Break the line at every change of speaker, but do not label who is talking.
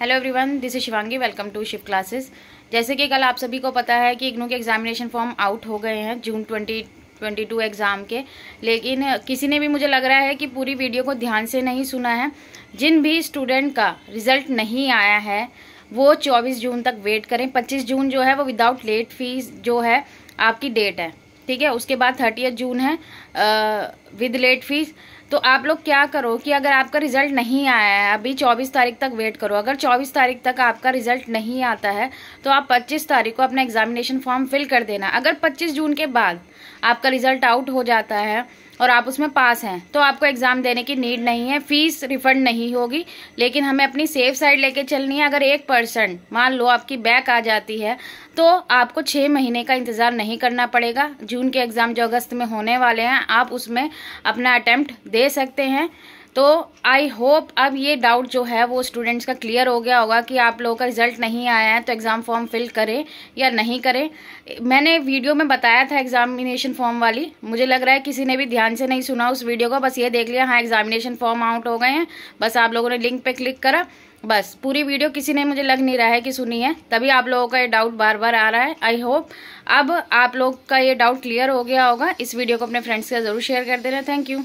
hello everyone this is Shivangi welcome to Shiv classes जैसे कि कल आप सभी को पता है कि इग्नू के एग्जामिनेशन फॉर्म आउट हो गए हैं June twenty twenty two exam के लेकिन किसी ने भी मुझे लग रहा है कि पूरी वीडियो को ध्यान से नहीं सुना है जिन भी स्टूडेंट का रिजल्ट नहीं आया है वो चौबीस जून तक वेट करें पच्चीस जून जो है वो विदाउट लेट फीस जो है आपकी डेट है ठीक है उसके बाद थर्टी जून है विद लेट फीस तो आप लोग क्या करो कि अगर आपका रिज़ल्ट नहीं आया है अभी 24 तारीख तक वेट करो अगर 24 तारीख तक आपका रिज़ल्ट नहीं आता है तो आप 25 तारीख को अपना एग्जामिनेशन फॉर्म फिल कर देना अगर 25 जून के बाद आपका रिज़ल्ट आउट हो जाता है और आप उसमें पास हैं तो आपको एग्ज़ाम देने की नीड नहीं है फीस रिफंड नहीं होगी लेकिन हमें अपनी सेफ साइड लेके चलनी है अगर एक परसेंट मान लो आपकी बैक आ जाती है तो आपको छः महीने का इंतज़ार नहीं करना पड़ेगा जून के एग्ज़ाम जो अगस्त में होने वाले हैं आप उसमें अपना अटैम्प्ट दे सकते हैं तो आई होप अब ये डाउट जो है वो स्टूडेंट्स का क्लियर हो गया होगा कि आप लोगों का रिजल्ट नहीं आया है तो एग्ज़ाम फॉर्म फिल करें या नहीं करें मैंने वीडियो में बताया था एग्जामिनेशन फॉर्म वाली मुझे लग रहा है किसी ने भी ध्यान से नहीं सुना उस वीडियो को बस ये देख लिया हाँ एग्जामिनेशन फॉर्म आउट हो गए हैं बस आप लोगों ने लिंक पर क्लिक करा बस पूरी वीडियो किसी ने मुझे लग नहीं रहा है कि सुनी है तभी आप लोगों का ये डाउट बार बार आ रहा है आई होप अब आप लोग का ये डाउट क्लियर हो गया होगा इस वीडियो को अपने फ्रेंड्स के ज़रूर शेयर कर देना थैंक यू